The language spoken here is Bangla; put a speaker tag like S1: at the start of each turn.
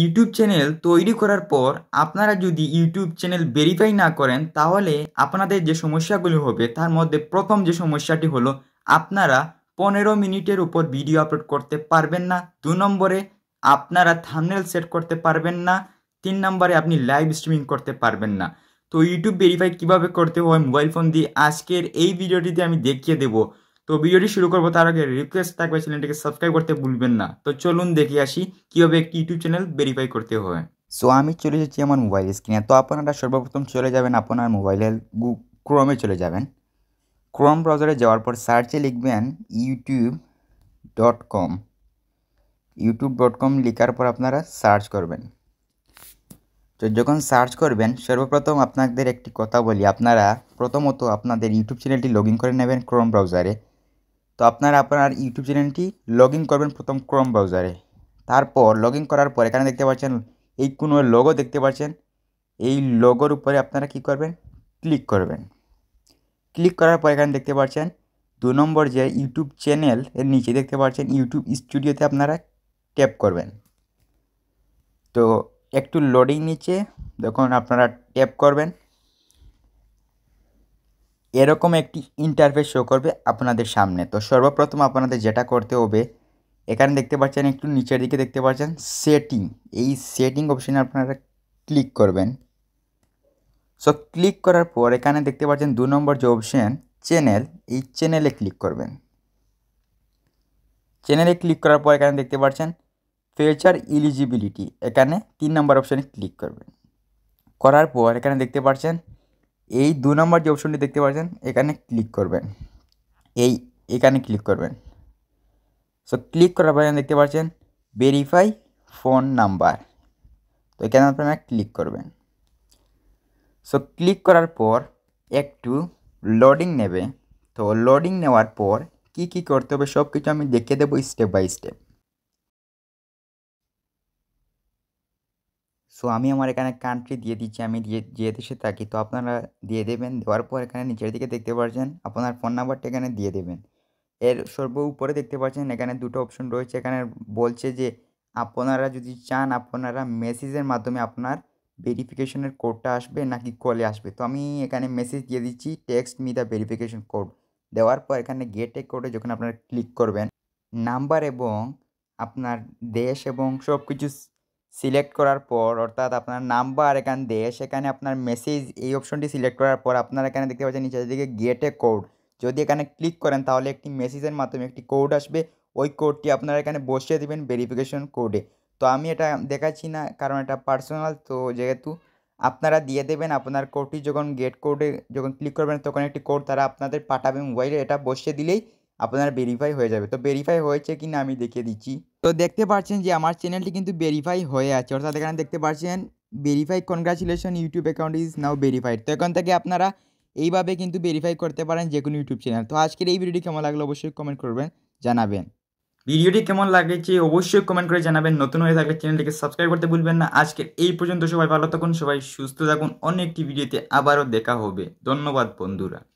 S1: ইউটিউব চ্যানেল তৈরি করার পর আপনারা যদি ইউটিউব চ্যানেল ভেরিফাই না করেন তাহলে আপনাদের যে সমস্যাগুলি হবে তার মধ্যে প্রথম যে সমস্যাটি হলো আপনারা পনেরো মিনিটের উপর ভিডিও আপলোড করতে পারবেন না দু নম্বরে আপনারা থামনেল সেট করতে পারবেন না তিন নম্বরে আপনি লাইভ স্ট্রিমিং করতে পারবেন না তো ইউটিউব ভেরিফাই কিভাবে করতে হয় মোবাইল ফোন দিয়ে আজকের এই ভিডিওটিতে আমি দেখিয়ে দেবো তো ভিডিওটি শুরু করবো তার আগে রিকোয়েস্ট থাকবে চ্যানেলটিকে সাবস্ক্রাইব করতে ভুলবেন না তো চলুন দেখে আসি কীভাবে একটি ইউটিউব চ্যানেল ভেরিফাই করতে হয় সো আমি চলে যাচ্ছি আমার মোবাইল স্ক্রিনে তো আপনারা সর্বপ্রথম চলে যাবেন আপনার মোবাইলের গু ক্রোমে চলে যাবেন ক্রোম ব্রাউজারে যাওয়ার পর সার্চে লিখবেন YouTube dot com YouTube dot com লেখার পর আপনারা সার্চ করবেন তো যখন সার্চ করবেন সর্বপ্রথম আপনাদের একটি কথা বলি আপনারা প্রথমত আপনাদের ইউটিউব চ্যানেলটি লগ করে নেবেন ক্রোম ব্রাউজারে তো আপনারা আপনার ইউটিউব চ্যানেলটি লগ করবেন প্রথম ক্রম ব্রাউজারে তারপর লগ করার পর এখানে দেখতে পাচ্ছেন এই কোনো লগো দেখতে পাচ্ছেন এই লগোর উপরে আপনারা কি করবেন ক্লিক করবেন ক্লিক করার পর এখানে দেখতে পাচ্ছেন দু নম্বর যে ইউটিউব চ্যানেল এর নিচে দেখতে পাচ্ছেন ইউটিউব স্টুডিওতে আপনারা ট্যাপ করবেন তো একটু লোডিং নিচে যখন আপনারা ট্যাপ করবেন এরকম একটি ইন্টারফেস শো করবে আপনাদের সামনে তো সর্বপ্রথম আপনাদের যেটা করতে হবে এখানে দেখতে পাচ্ছেন একটু নিচের দিকে দেখতে পাচ্ছেন সেটিং এই সেটিং অপশানে আপনারা ক্লিক করবেন সো ক্লিক করার পর এখানে দেখতে পাচ্ছেন দু নম্বর যে অপশান চ্যানেল এই চ্যানেলে ক্লিক করবেন চ্যানেলে ক্লিক করার পর এখানে দেখতে পাচ্ছেন ফিউচার ইলিজিবিলিটি এখানে তিন নম্বর অপশানে ক্লিক করবেন করার পর এখানে দেখতে পাচ্ছেন এই দু নম্বর যে অপশনটি দেখতে পাচ্ছেন এখানে ক্লিক করবেন এই এখানে ক্লিক করবেন সো ক্লিক করার পরে দেখতে পাচ্ছেন ভেরিফাই ফোন নাম্বার তো এখানে আপনারা ক্লিক করবেন সো ক্লিক করার পর একটু লোডিং নেবে তো লোডিং নেওয়ার পর কি কি করতে হবে সব কিছু আমি দেখে দেবো স্টেপ বাই স্টেপ সো আমি আমার এখানে কান্ট্রি দিয়ে দিচ্ছি আমি যে দেশে থাকি তো আপনারা দিয়ে দেবেন দেওয়ার পর এখানে নিচের দিকে দেখতে পাচ্ছেন আপনার ফোন নাম্বারটা এখানে দিয়ে দেবেন এর সর্ব উপরে দেখতে পাচ্ছেন এখানে দুটো অপশন রয়েছে এখানে বলছে যে আপনারা যদি চান আপনারা মেসেজের মাধ্যমে আপনার ভেরিফিকেশনের কোডটা আসবে নাকি কলে আসবে তো আমি এখানে মেসেজ দিয়ে দিচ্ছি text me the verification code দেওয়ার পর এখানে গেটে কোডে যখন আপনারা ক্লিক করবেন নাম্বার এবং আপনার দেশ এবং সব কিছু সিলেক্ট করার পর অর্থাৎ আপনার নাম্বার এখান দিয়ে সেখানে আপনার মেসেজ এই অপশনটি সিলেক্ট করার পর আপনার এখানে দেখতে পাচ্ছেন নিচের দিকে গেটে কোড যদি এখানে ক্লিক করেন তাহলে একটি মেসেজের মাধ্যমে একটি কোড আসবে ওই কোডটি আপনারা এখানে বসিয়ে দেবেন ভেরিফিকেশন কোডে তো আমি এটা দেখাচ্ছি না কারণ এটা পার্সোনাল তো যেহেতু আপনারা দিয়ে দেবেন আপনার কোডটি যখন গেট কোডে যখন ক্লিক করবেন তখন একটি কোড তারা আপনাদের পাঠাবে মোবাইলে এটা বসিয়ে দিলেই আপনার ভেরিফাই হয়ে যাবে তো ভেরিফাই হয়েছে কি না আমি দেখিয়ে দিচ্ছি তো দেখতে পাচ্ছেন যে আমার চ্যানেলটি কিন্তু ভেরিফাই হয়ে আছে অর্থাৎ এখানে দেখতে পাচ্ছেন verify congratulation YouTube account is now verified তো এখন থেকে আপনারা এইভাবে কিন্তু ভেরিফাই করতে পারেন যে কোনো ইউটিউব চ্যানেল তো আজকের এই ভিডিওটি কেমন লাগলো অবশ্যই কমেন্ট করবেন জানাবেন ভিডিওটি কেমন লাগেছে অবশ্যই কমেন্ট করে জানাবেন নতুন হয়ে থাকলে চ্যানেলটিকে সাবস্ক্রাইব করতে ভুলবেন না আজকের এই পর্যন্ত সবাই ভালো থাকুন সবাই সুস্থ থাকুন অন্য একটি ভিডিওতে আবারও দেখা হবে ধন্যবাদ বন্ধুরা